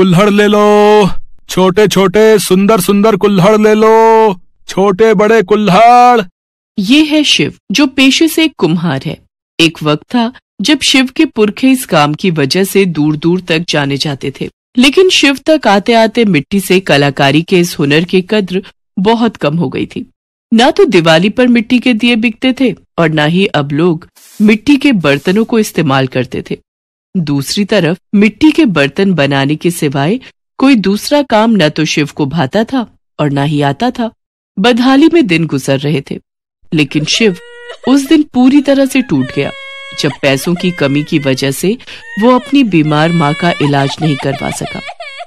कुल्हड़ ले लो छोटे छोटे सुंदर सुंदर कुल्हड़ ले लो छोटे बड़े कुल्हड़ ये है शिव जो पेशे से एक कुम्हार है एक वक्त था जब शिव के पुरखे इस काम की वजह से दूर दूर तक जाने जाते थे लेकिन शिव तक आते आते मिट्टी से कलाकारी के इस हुनर की कद्र बहुत कम हो गई थी ना तो दिवाली पर मिट्टी के दिए बिकते थे और ना ही अब लोग मिट्टी के बर्तनों को इस्तेमाल करते थे दूसरी तरफ मिट्टी के बर्तन बनाने के सिवाय कोई दूसरा काम न तो शिव को भाता था और न ही आता था बदहाली में दिन गुजर रहे थे लेकिन शिव उस दिन पूरी तरह से टूट गया जब पैसों की कमी की वजह से वो अपनी बीमार माँ का इलाज नहीं करवा सका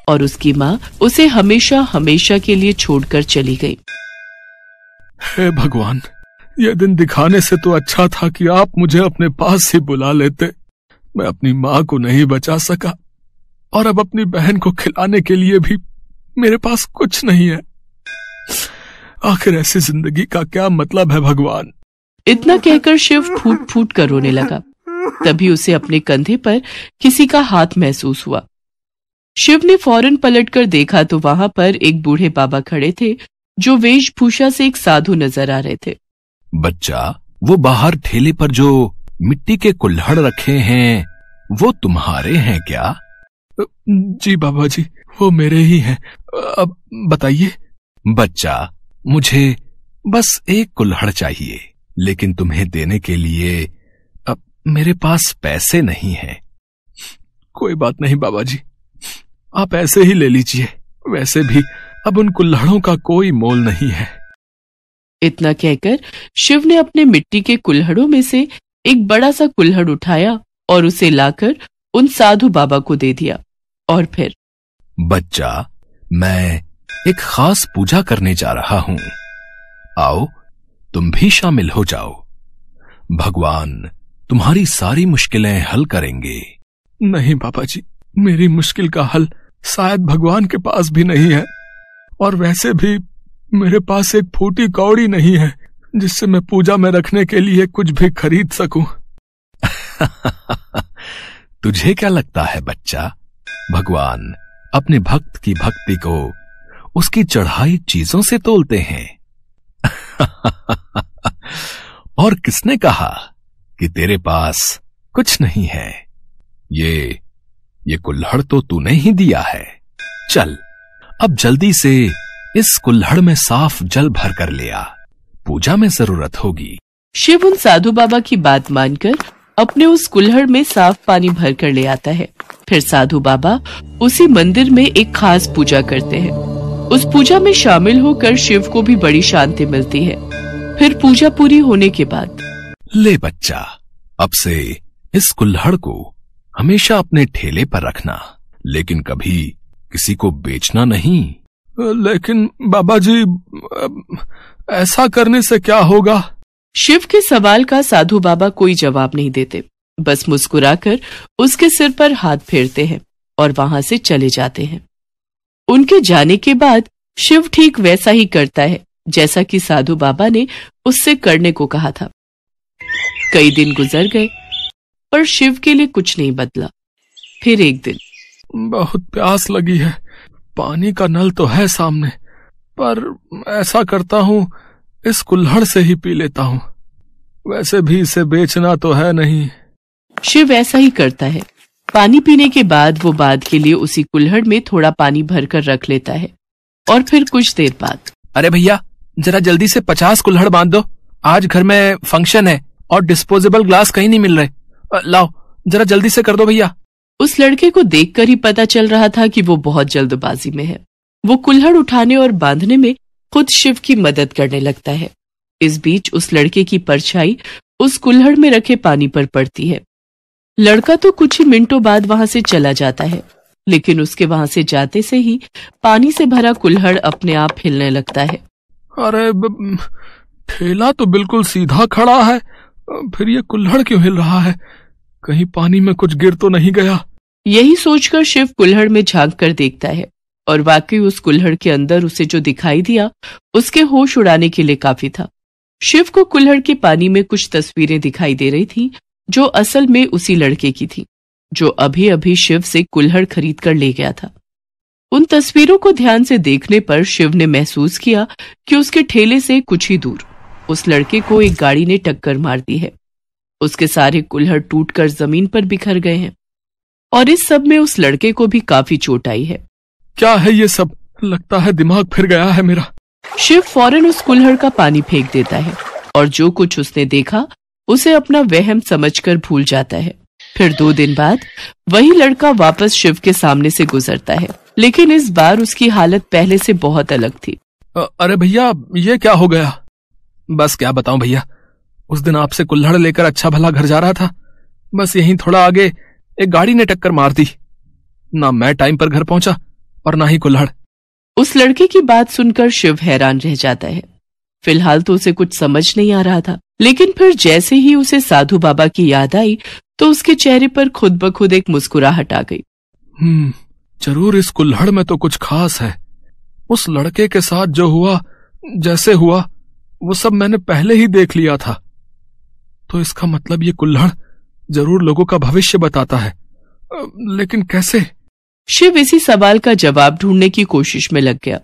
और उसकी माँ उसे हमेशा हमेशा के लिए छोड़कर चली गई हे भगवान यह दिन दिखाने से तो अच्छा था कि आप मुझे अपने पास ही बुला लेते मैं अपनी मां को नहीं बचा सका और अब अपनी बहन को खिलाने के लिए भी मेरे पास कुछ नहीं है आखिर ऐसी जिंदगी का क्या मतलब है भगवान इतना कहकर शिव फूट फूट कर रोने लगा तभी उसे अपने कंधे पर किसी का हाथ महसूस हुआ शिव ने फौरन पलटकर देखा तो वहां पर एक बूढ़े बाबा खड़े थे जो वेशभूषा से एक साधु नजर आ रहे थे बच्चा वो बाहर ठेले पर जो मिट्टी के कुल्हड़ रखे हैं वो तुम्हारे हैं क्या जी बाबा जी वो मेरे ही हैं अब बताइए बच्चा मुझे बस एक कुल्हड़ चाहिए लेकिन तुम्हें देने के लिए अब मेरे पास पैसे नहीं हैं कोई बात नहीं बाबा जी आप ऐसे ही ले लीजिए वैसे भी अब उन कुल्हड़ों का कोई मोल नहीं है इतना कहकर शिव ने अपने मिट्टी के कुल्हड़ों में से एक बड़ा सा कुल्हड़ उठाया और उसे लाकर उन साधु बाबा को दे दिया और फिर बच्चा मैं एक खास पूजा करने जा रहा हूं आओ तुम भी शामिल हो जाओ भगवान तुम्हारी सारी मुश्किलें हल करेंगे नहीं बाबा जी मेरी मुश्किल का हल शायद भगवान के पास भी नहीं है और वैसे भी मेरे पास एक फूटी कौड़ी नहीं है जिससे मैं पूजा में रखने के लिए कुछ भी खरीद सकूं। तुझे क्या लगता है बच्चा भगवान अपने भक्त की भक्ति को उसकी चढ़ाई चीजों से तोलते हैं और किसने कहा कि तेरे पास कुछ नहीं है ये ये कुल्हड़ तो तूने ही दिया है चल अब जल्दी से इस कुल्हड़ में साफ जल भर कर ले आ पूजा में जरूरत होगी शिव उन साधु बाबा की बात मानकर अपने उस कुल्हड़ में साफ पानी भर कर ले आता है फिर साधु बाबा उसी मंदिर में एक खास पूजा करते हैं उस पूजा में शामिल होकर शिव को भी बड़ी शांति मिलती है फिर पूजा पूरी होने के बाद ले बच्चा अब से इस कुल्हड़ को हमेशा अपने ठेले पर रखना लेकिन कभी किसी को बेचना नहीं लेकिन बाबा जी ऐसा करने से क्या होगा शिव के सवाल का साधु बाबा कोई जवाब नहीं देते बस मुस्कुराकर उसके सिर पर हाथ फेरते हैं और वहां से चले जाते हैं उनके जाने के बाद शिव ठीक वैसा ही करता है जैसा कि साधु बाबा ने उससे करने को कहा था कई दिन गुजर गए पर शिव के लिए कुछ नहीं बदला फिर एक दिन बहुत प्यास लगी है पानी का नल तो है सामने पर ऐसा करता हूँ इस कुल्हड़ से ही पी लेता हूँ वैसे भी इसे बेचना तो है नहीं शिव ऐसा ही करता है पानी पीने के बाद वो बाद के लिए उसी कुल्हड़ में थोड़ा पानी भरकर रख लेता है और फिर कुछ देर बाद अरे भैया जरा जल्दी से पचास कुल्हड़ बांध दो आज घर में फंक्शन है और डिस्पोजेबल ग्लास कहीं नहीं मिल रहे लाओ जरा जल्दी से कर दो भैया उस लड़के को देखकर ही पता चल रहा था कि वो बहुत जल्दबाजी में है वो कुल्हड़ उठाने और बांधने में खुद शिव की मदद करने लगता है इस बीच उस लड़के की परछाई उस कुल्हड़ में रखे पानी पर पड़ती है लड़का तो कुछ ही मिनटों बाद वहां से चला जाता है लेकिन उसके वहां से जाते से ही पानी से भरा कुल्हड़ अपने आप हिलने लगता है अरे ठेला तो बिल्कुल सीधा खड़ा है फिर ये कुल्हड़ क्यों हिल रहा है कहीं पानी में कुछ गिर तो नहीं गया यही सोचकर शिव कुल्हड़ में झांक कर देखता है और वाकई उस कुल्हड़ के अंदर उसे जो दिखाई दिया उसके होश उड़ाने के लिए काफी था शिव को कुल्हड़ के पानी में कुछ तस्वीरें दिखाई दे रही थी जो असल में उसी लड़के की थी जो अभी अभी शिव से कुल्हड़ खरीद कर ले गया था उन तस्वीरों को ध्यान से देखने पर शिव ने महसूस किया कि उसके ठेले से कुछ ही दूर उस लड़के को एक गाड़ी ने टक्कर मार दी है उसके सारे कुल्हड़ टूटकर जमीन पर बिखर गए हैं और इस सब में उस लड़के को भी काफी चोट आई है क्या है ये सब लगता है दिमाग फिर गया है मेरा शिव फौरन उस कुल्हड़ का पानी फेंक देता है और जो कुछ उसने देखा उसे अपना वहम समझकर भूल जाता है फिर दो दिन बाद वही लड़का वापस शिव के सामने से गुजरता है लेकिन इस बार उसकी हालत पहले से बहुत अलग थी अ, अरे भैया ये क्या हो गया बस क्या बताऊं भैया उस दिन आपसे कुल्हड़ लेकर अच्छा भला घर जा रहा था बस यहीं थोड़ा आगे एक गाड़ी ने टक्कर मार दी ना मैं टाइम पर घर पहुंचा और ना ही कुल्हड़ उस लड़के की बात सुनकर शिव हैरान रह जाता है फिलहाल तो उसे कुछ समझ नहीं आ रहा था लेकिन फिर जैसे ही उसे साधु बाबा की याद आई तो उसके चेहरे पर खुद ब खुद एक मुस्कुराहट आ गई हम्म जरूर इस कुल्हड़ में तो कुछ खास है उस लड़के के साथ जो हुआ जैसे हुआ वो सब मैंने पहले ही देख लिया था तो इसका मतलब ये कुल्हड़ जरूर लोगों का भविष्य बताता है लेकिन कैसे शिव इसी सवाल का जवाब ढूंढने की कोशिश में लग गया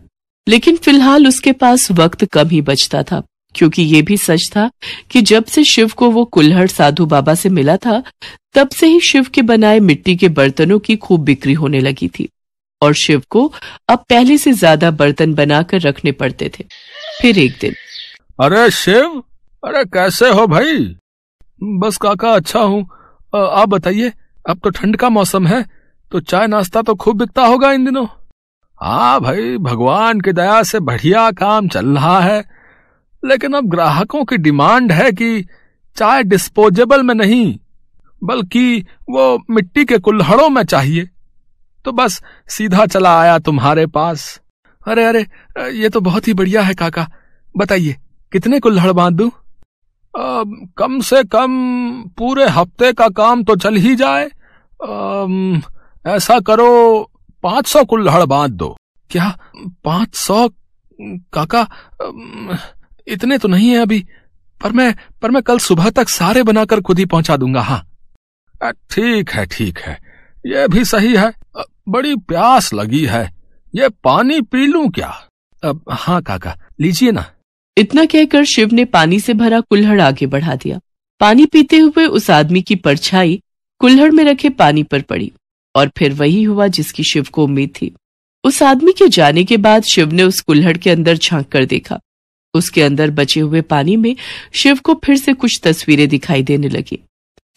लेकिन फिलहाल उसके पास वक्त कम ही बचता था क्योंकि ये भी सच था कि जब से शिव को वो कुल्हड़ साधु बाबा से मिला था तब से ही शिव के बनाए मिट्टी के बर्तनों की खूब बिक्री होने लगी थी और शिव को अब पहले से ज्यादा बर्तन बनाकर रखने पड़ते थे फिर एक दिन अरे शिव अरे कैसे हो भाई बस काका अच्छा हूँ आप बताइए अब तो ठंड का मौसम है तो चाय नाश्ता तो खूब बिकता होगा इन दिनों हाँ भाई भगवान की दया से बढ़िया काम चल रहा है लेकिन अब ग्राहकों की डिमांड है कि चाय डिस्पोजेबल में नहीं बल्कि वो मिट्टी के कुल्हड़ों में चाहिए तो बस सीधा चला आया तुम्हारे पास अरे अरे ये तो बहुत ही बढ़िया है काका बताइए कितने कुल्हड़ बांध दू आ, कम से कम पूरे हफ्ते का काम तो चल ही जाए आ, ऐसा करो पांच सौ कुल्हड़ बांध दो क्या पांच सौ काका इतने तो नहीं है अभी पर मैं पर मैं कल सुबह तक सारे बनाकर खुद ही पहुंचा दूंगा हाँ ठीक है ठीक है ये भी सही है बड़ी प्यास लगी है ये पानी पी लू क्या अब हाँ काका लीजिए ना इतना कहकर शिव ने पानी से भरा कुल्हड़ आगे बढ़ा दिया पानी पीते हुए उस आदमी की परछाई कुल्हड़ में रखे पानी पर पड़ी और फिर वही हुआ जिसकी शिव को उम्मीद थी उस आदमी के जाने के बाद शिव ने उस कुल्हड़ के अंदर झांक कर देखा उसके अंदर बचे हुए पानी में शिव को फिर से कुछ तस्वीरें दिखाई देने लगी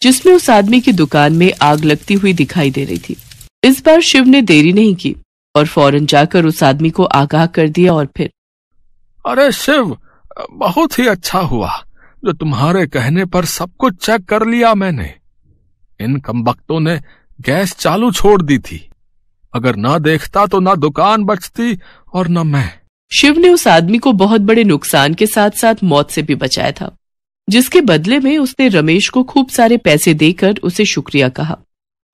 जिसमें उस आदमी की दुकान में आग लगती हुई दिखाई दे रही थी इस बार शिव ने देरी नहीं की और फौरन जाकर उस आदमी को आगाह कर दिया और फिर अरे शिव बहुत ही अच्छा हुआ जो तुम्हारे कहने पर सब कुछ चेक कर लिया मैंने इन कमबख्तों ने गैस चालू छोड़ दी थी अगर ना देखता तो ना दुकान बचती और ना मैं शिव ने उस आदमी को बहुत बड़े नुकसान के साथ साथ मौत से भी बचाया था जिसके बदले में उसने रमेश को खूब सारे पैसे देकर उसे शुक्रिया कहा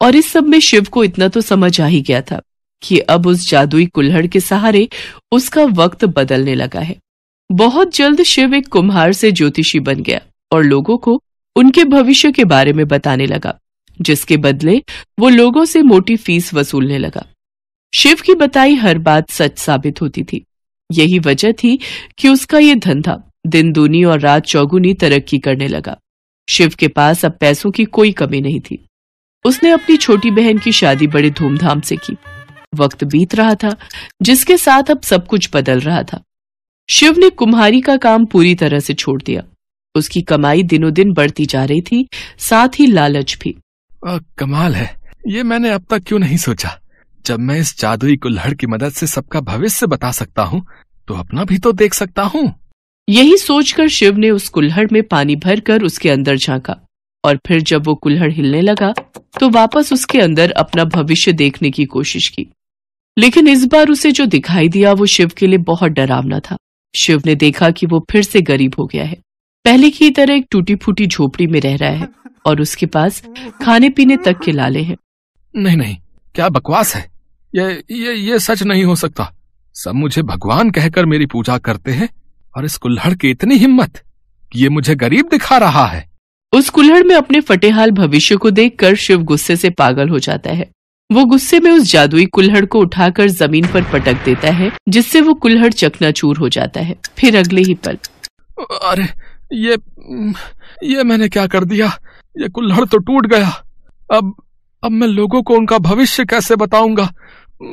और इस सब में शिव को इतना तो समझ आ ही गया था कि अब उस जादुई कुल्हड़ के सहारे उसका वक्त बदलने लगा है बहुत जल्द शिव एक कुम्हार से ज्योतिषी बन गया और लोगों को उनके भविष्य के बारे में बताने लगा जिसके बदले वो लोगों से मोटी फीस वसूलने लगा शिव की बताई हर बात सच साबित होती थी यही वजह थी कि उसका ये धंधा दिन दूनी और रात चौगुनी तरक्की करने लगा शिव के पास अब पैसों की कोई कमी नहीं थी उसने अपनी छोटी बहन की शादी बड़े धूमधाम से की वक्त बीत रहा था जिसके साथ अब सब कुछ बदल रहा था शिव ने कुम्हारी का काम पूरी तरह से छोड़ दिया उसकी कमाई दिनों दिन बढ़ती जा रही थी साथ ही लालच भी आ, कमाल है ये मैंने अब तक क्यों नहीं सोचा जब मैं इस जादुई कुल्हड़ की मदद से सबका भविष्य बता सकता हूँ तो अपना भी तो देख सकता हूँ यही सोचकर शिव ने उस कुल्हड़ में पानी भरकर उसके अंदर झांका और फिर जब वो कुल्हड़ हिलने लगा तो वापस उसके अंदर अपना भविष्य देखने की कोशिश की लेकिन इस बार उसे जो दिखाई दिया वो शिव के लिए बहुत डरावना था शिव ने देखा कि वो फिर से गरीब हो गया है पहले की तरह एक टूटी फूटी झोपड़ी में रह रहा है और उसके पास खाने पीने तक के लाले हैं नहीं नहीं क्या बकवास है ये ये ये सच नहीं हो सकता सब मुझे भगवान कहकर मेरी पूजा करते हैं और इस कुल्हड़ की इतनी हिम्मत ये मुझे गरीब दिखा रहा है उस कुल्हड़ में अपने फटेहाल भविष्य को देखकर शिव गुस्से से पागल हो जाता है वो गुस्से में उस जादुई कुल्हड़ को उठाकर जमीन पर पटक देता है जिससे वो कुल्हड़ चकनाचूर हो जाता है फिर अगले ही पल अरे ये ये मैंने क्या कर दिया ये कुल्हड़ तो टूट गया अब अब मैं लोगों को उनका भविष्य कैसे बताऊंगा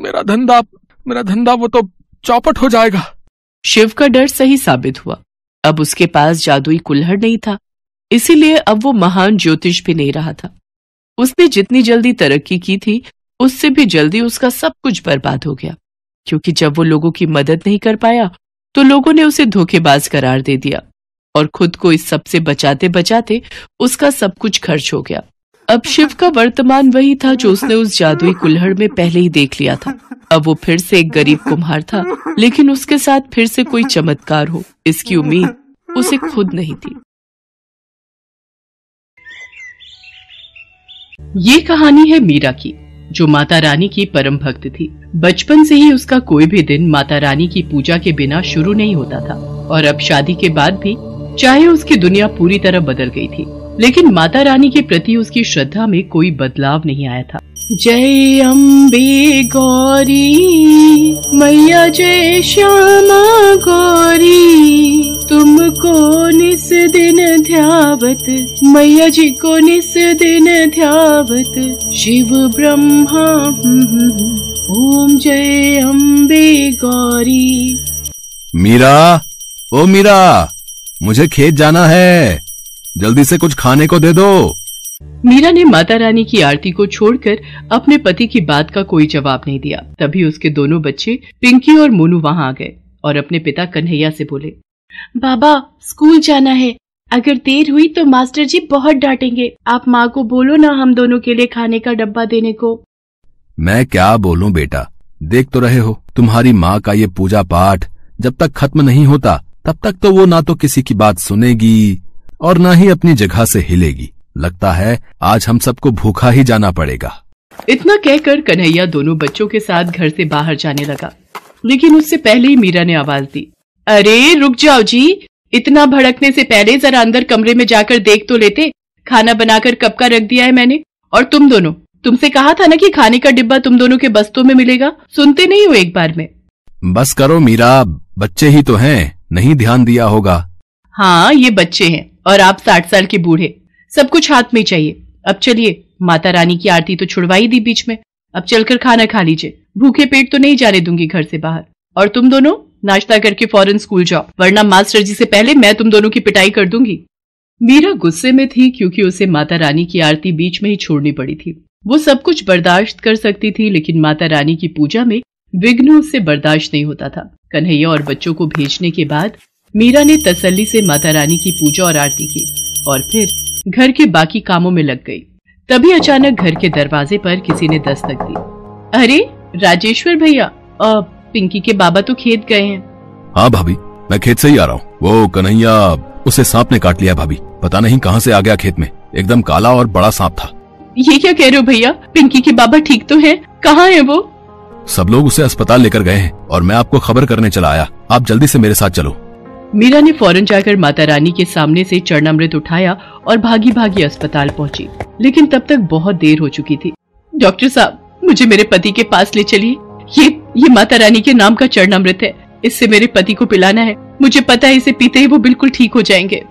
मेरा धंधा मेरा धंधा वो तो चौपट हो जाएगा शिव का डर सही साबित हुआ अब उसके पास जादुई कुल्हड़ नहीं था इसीलिए अब वो महान ज्योतिष भी नहीं रहा था उसने जितनी जल्दी तरक्की की थी उससे भी जल्दी उसका सब कुछ बर्बाद हो गया क्योंकि जब वो लोगों की मदद नहीं कर पाया तो लोगों ने उसे धोखेबाज करार दे दिया और खुद को इस सब से बचाते बचाते उसका सब कुछ खर्च हो गया अब शिव का वर्तमान वही था जो उसने उस जादुई कुल्हड़ में पहले ही देख लिया था अब वो फिर से एक गरीब कुम्हार था लेकिन उसके साथ फिर से कोई चमत्कार हो इसकी उम्मीद उसे खुद नहीं थी ये कहानी है मीरा की जो माता रानी की परम भक्त थी बचपन से ही उसका कोई भी दिन माता रानी की पूजा के बिना शुरू नहीं होता था और अब शादी के बाद भी चाहे उसकी दुनिया पूरी तरह बदल गई थी लेकिन माता रानी के प्रति उसकी श्रद्धा में कोई बदलाव नहीं आया था जय अम्बे गौरी मैया जय श्यामा गौरी तुमको निस दिन ध्यावत मैया जी को निस दिन ध्यावत शिव ब्रह्मा हम्म, ओम जय अम्बे गौरी मीरा ओ मीरा मुझे खेत जाना है जल्दी से कुछ खाने को दे दो मीरा ने माता रानी की आरती को छोड़कर अपने पति की बात का कोई जवाब नहीं दिया तभी उसके दोनों बच्चे पिंकी और मोनू वहां आ गए और अपने पिता कन्हैया से बोले बाबा स्कूल जाना है अगर देर हुई तो मास्टर जी बहुत डांटेंगे आप माँ को बोलो ना हम दोनों के लिए खाने का डब्बा देने को मैं क्या बोलूं बेटा देख तो रहे हो तुम्हारी माँ का ये पूजा पाठ जब तक खत्म नहीं होता तब तक तो वो ना तो किसी की बात सुनेगी और ना ही अपनी जगह से हिलेगी लगता है आज हम सबको भूखा ही जाना पड़ेगा इतना कहकर कन्हैया दोनों बच्चों के साथ घर से बाहर जाने लगा लेकिन उससे पहले ही मीरा ने आवाज दी अरे रुक जाओ जी इतना भड़कने से पहले जरा अंदर कमरे में जाकर देख तो लेते खाना बनाकर कब का रख दिया है मैंने और तुम दोनों तुमसे कहा था ना कि खाने का डिब्बा तुम दोनों के बस्तों में मिलेगा सुनते नहीं हो एक बार में बस करो मीरा बच्चे ही तो हैं नहीं ध्यान दिया होगा हाँ ये बच्चे हैं और आप साठ साल के बूढ़े सब कुछ हाथ में चाहिए अब चलिए माता रानी की आरती तो छुड़वाई दी बीच में अब चलकर खाना खा लीजिए भूखे पेट तो नहीं जाने दूंगी घर से बाहर और तुम दोनों नाश्ता करके फौरन स्कूल जाओ वरना मास्टर जी से पहले मैं तुम दोनों की पिटाई कर दूंगी मीरा गुस्से में थी क्योंकि उसे माता रानी की आरती बीच में ही छोड़नी पड़ी थी वो सब कुछ बर्दाश्त कर सकती थी लेकिन माता रानी की पूजा में विघ्न उससे बर्दाश्त नहीं होता था कन्हैया और बच्चों को भेजने के बाद मीरा ने तसल्ली से माता रानी की पूजा और आरती की और फिर घर के बाकी कामों में लग गई तभी अचानक घर के दरवाजे पर किसी ने दस्तक दी अरे राजेश्वर भैया पिंकी के बाबा तो खेत गए हैं हाँ भाभी मैं खेत से ही आ रहा हूँ वो कन्हैया उसे सांप ने काट लिया भाभी पता नहीं कहाँ से आ गया खेत में एकदम काला और बड़ा सांप था ये क्या कह रहे हो भैया पिंकी के बाबा ठीक तो है कहाँ है वो सब लोग उसे अस्पताल लेकर गए हैं और मैं आपको खबर करने चला आया आप जल्दी से मेरे साथ चलो मीरा ने फौरन जाकर माता रानी के सामने से चरणामृत उठाया और भागी भागी अस्पताल पहुंची लेकिन तब तक बहुत देर हो चुकी थी डॉक्टर साहब मुझे मेरे पति के पास ले चलिए ये ये माता रानी के नाम का चरणामृत है इससे मेरे पति को पिलाना है मुझे पता है इसे पीते ही वो बिल्कुल ठीक हो जाएंगे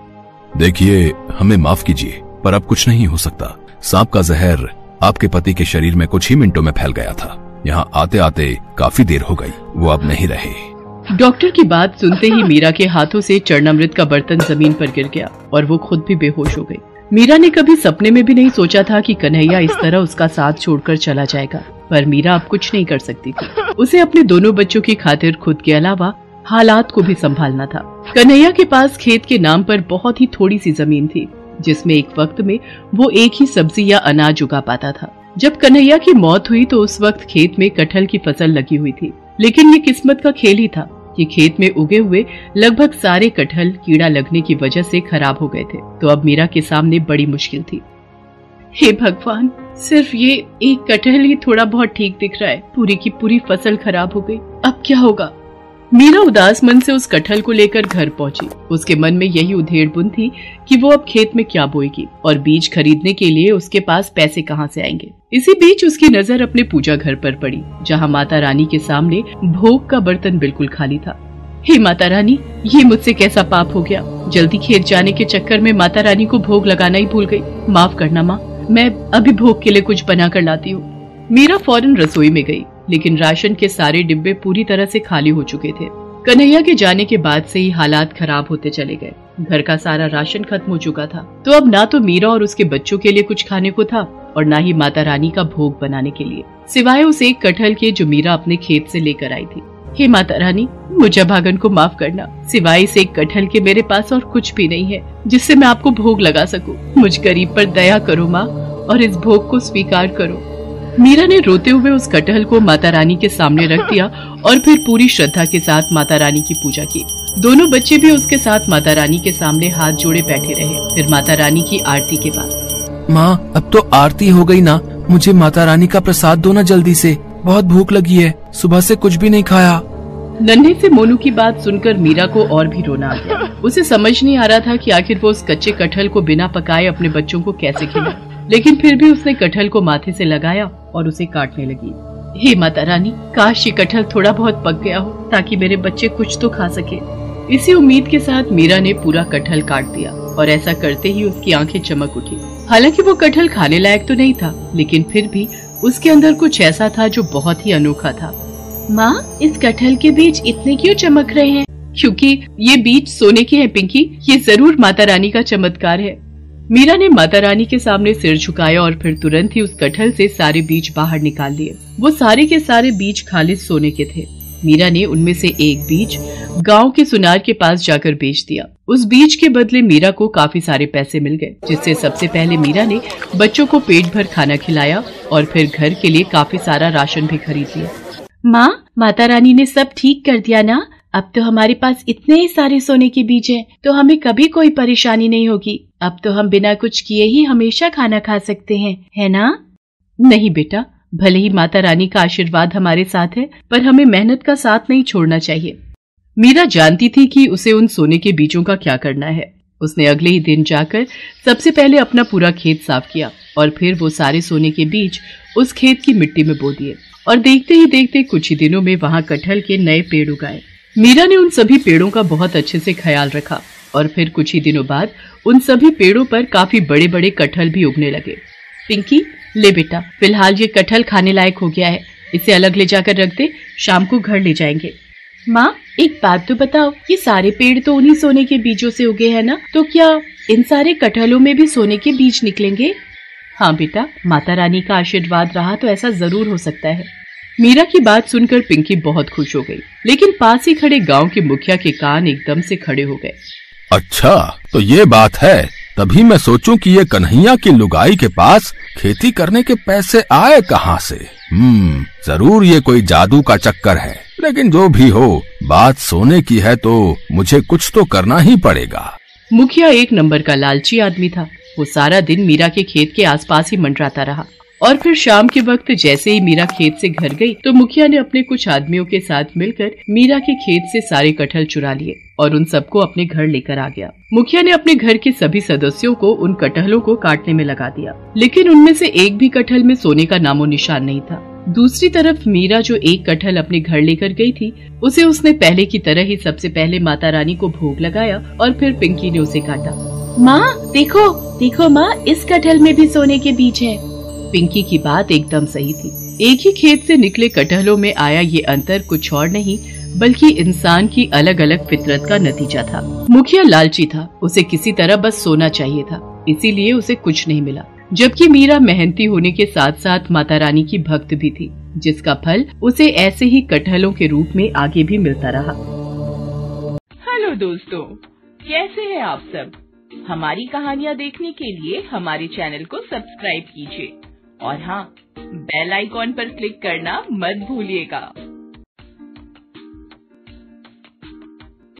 देखिए हमें माफ कीजिए पर अब कुछ नहीं हो सकता सांप का जहर आपके पति के शरीर में कुछ ही मिनटों में फैल गया था यहाँ आते आते काफी देर हो गई वो अब नहीं रहे डॉक्टर की बात सुनते ही मीरा के हाथों से चरणामृत का बर्तन जमीन पर गिर गया और वो खुद भी बेहोश हो गई मीरा ने कभी सपने में भी नहीं सोचा था कि कन्हैया इस तरह उसका साथ छोड़कर चला जाएगा पर मीरा अब कुछ नहीं कर सकती थी उसे अपने दोनों बच्चों की खातिर खुद के अलावा हालात को भी संभालना था कन्हैया के पास खेत के नाम पर बहुत ही थोड़ी सी जमीन थी जिसमें एक वक्त में वो एक ही सब्जी या अनाज उगा पाता था जब कन्हैया की मौत हुई तो उस वक्त खेत में कटहल की फसल लगी हुई थी लेकिन ये किस्मत का खेल ही था कि खेत में उगे हुए लगभग सारे कटहल कीड़ा लगने की वजह से खराब हो गए थे तो अब मीरा के सामने बड़ी मुश्किल थी हे भगवान सिर्फ ये एक कटहल ही थोड़ा बहुत ठीक दिख रहा है पूरी की पूरी फसल खराब हो गई अब क्या होगा मीना उदास मन से उस कटहल को लेकर घर पहुंची उसके मन में यही उधेड़ बुन थी कि वो अब खेत में क्या बोएगी और बीज खरीदने के लिए उसके पास पैसे कहाँ से आएंगे इसी बीच उसकी नजर अपने पूजा घर पर पड़ी जहाँ माता रानी के सामने भोग का बर्तन बिल्कुल खाली था हे माता रानी ये मुझसे कैसा पाप हो गया जल्दी खेत जाने के चक्कर में माता रानी को भोग लगाना ही भूल गयी माफ करना माँ मैं अभी भोग के लिए कुछ बना कर लाती हूँ मीरा फौरन रसोई में गई लेकिन राशन के सारे डिब्बे पूरी तरह से खाली हो चुके थे कन्हैया के जाने के बाद से ही हालात खराब होते चले गए घर का सारा राशन खत्म हो चुका था तो अब ना तो मीरा और उसके बच्चों के लिए कुछ खाने को था और ना ही माता रानी का भोग बनाने के लिए सिवाय उस एक कटहल के जो मीरा अपने खेत से लेकर आई थी हे माता रानी मुझे भागन को माफ करना सिवाय इस एक कटहल के मेरे पास और कुछ भी नहीं है जिससे मैं आपको भोग लगा सकूं। मुझ गरीब पर दया करो माँ और इस भोग को स्वीकार करो मीरा ने रोते हुए उस कटहल को माता रानी के सामने रख दिया और फिर पूरी श्रद्धा के साथ माता रानी की पूजा की दोनों बच्चे भी उसके साथ माता रानी के सामने हाथ जोड़े बैठे रहे फिर माता रानी की आरती के बाद माँ अब तो आरती हो गई ना मुझे माता रानी का प्रसाद दो ना जल्दी से बहुत भूख लगी है सुबह से कुछ भी नहीं खाया नन्हे से मोनू की बात सुनकर मीरा को और भी रोना आ गया उसे समझ नहीं आ रहा था कि आखिर वो उस कच्चे कटहल को बिना पकाए अपने बच्चों को कैसे खिलाए लेकिन फिर भी उसने कटहल को माथे से लगाया और उसे काटने लगी हे माता रानी काश ये कटहल थोड़ा बहुत पक गया हो ताकि मेरे बच्चे कुछ तो खा सके इसी उम्मीद के साथ मीरा ने पूरा कटहल काट दिया और ऐसा करते ही उसकी आंखें चमक उठी हालांकि वो कटहल खाने लायक तो नहीं था लेकिन फिर भी उसके अंदर कुछ ऐसा था जो बहुत ही अनोखा था माँ इस कटहल के बीच इतने क्यों चमक रहे हैं क्योंकि ये बीच सोने के हैं पिंकी ये जरूर माता रानी का चमत्कार है मीरा ने माता रानी के सामने सिर झुकाया और फिर तुरंत ही उस कटहल से सारे बीज बाहर निकाल लिए वो सारे के सारे बीज खालिद सोने के थे मीरा ने उनमें से एक बीज गांव के सुनार के पास जाकर बेच दिया उस बीज के बदले मीरा को काफी सारे पैसे मिल गए जिससे सबसे पहले मीरा ने बच्चों को पेट भर खाना खिलाया और फिर घर के लिए काफी सारा राशन भी खरीद लिया माँ माता रानी ने सब ठीक कर दिया ना अब तो हमारे पास इतने ही सारे सोने के बीज हैं, तो हमें कभी कोई परेशानी नहीं होगी अब तो हम बिना कुछ किए ही हमेशा खाना खा सकते हैं है ना नहीं बेटा भले ही माता रानी का आशीर्वाद हमारे साथ है पर हमें मेहनत का साथ नहीं छोड़ना चाहिए मीरा जानती थी कि उसे उन सोने के बीजों का क्या करना है उसने अगले ही दिन जाकर सबसे पहले अपना पूरा खेत साफ किया और फिर वो सारे सोने के बीज उस खेत की मिट्टी में बो दिए और देखते ही देखते कुछ ही दिनों में वहाँ कटहल के नए पेड़ उगाए मीरा ने उन सभी पेड़ों का बहुत अच्छे से ख्याल रखा और फिर कुछ ही दिनों बाद उन सभी पेड़ों पर काफी बड़े बड़े कटहल भी उगने लगे पिंकी ले बेटा फिलहाल ये कटहल खाने लायक हो गया है इसे अलग ले जाकर रख दे शाम को घर ले जाएंगे माँ एक बात तो बताओ ये सारे पेड़ तो उन्हीं सोने के बीजों से उगे हैं ना तो क्या इन सारे कटहलों में भी सोने के बीज निकलेंगे हाँ बेटा माता रानी का आशीर्वाद रहा तो ऐसा जरूर हो सकता है मीरा की बात सुनकर पिंकी बहुत खुश हो गई लेकिन पास ही खड़े गांव के मुखिया के कान एकदम से खड़े हो गए अच्छा तो ये बात है तभी मैं सोचूं कि ये कन्हैया की लुगाई के पास खेती करने के पैसे आए कहाँ से हम्म जरूर ये कोई जादू का चक्कर है लेकिन जो भी हो बात सोने की है तो मुझे कुछ तो करना ही पड़ेगा मुखिया एक नंबर का लालची आदमी था वो सारा दिन मीरा के खेत के आसपास ही मंडराता रहा और फिर शाम के वक्त जैसे ही मीरा खेत से घर गई तो मुखिया ने अपने कुछ आदमियों के साथ मिलकर मीरा के खेत से सारे कटहल चुरा लिए और उन सबको अपने घर लेकर आ गया मुखिया ने अपने घर के सभी सदस्यों को उन कटहलों को काटने में लगा दिया लेकिन उनमें से एक भी कटहल में सोने का नामो निशान नहीं था दूसरी तरफ मीरा जो एक कटहल अपने घर लेकर गई थी उसे उसने पहले की तरह ही सबसे पहले माता रानी को भोग लगाया और फिर पिंकी ने उसे काटा माँ देखो देखो माँ इस कटहल में भी सोने के बीज है पिंकी की बात एकदम सही थी एक ही खेत से निकले कटहलों में आया ये अंतर कुछ और नहीं बल्कि इंसान की अलग अलग फितरत का नतीजा था मुखिया लालची था उसे किसी तरह बस सोना चाहिए था इसीलिए उसे कुछ नहीं मिला जबकि मीरा मेहनती होने के साथ साथ माता रानी की भक्त भी थी जिसका फल उसे ऐसे ही कटहलों के रूप में आगे भी मिलता रहा हेलो दोस्तों कैसे हैं आप सब हमारी कहानियाँ देखने के लिए हमारे चैनल को सब्सक्राइब कीजिए और हाँ बेल आइकॉन पर क्लिक करना मत भूलिएगा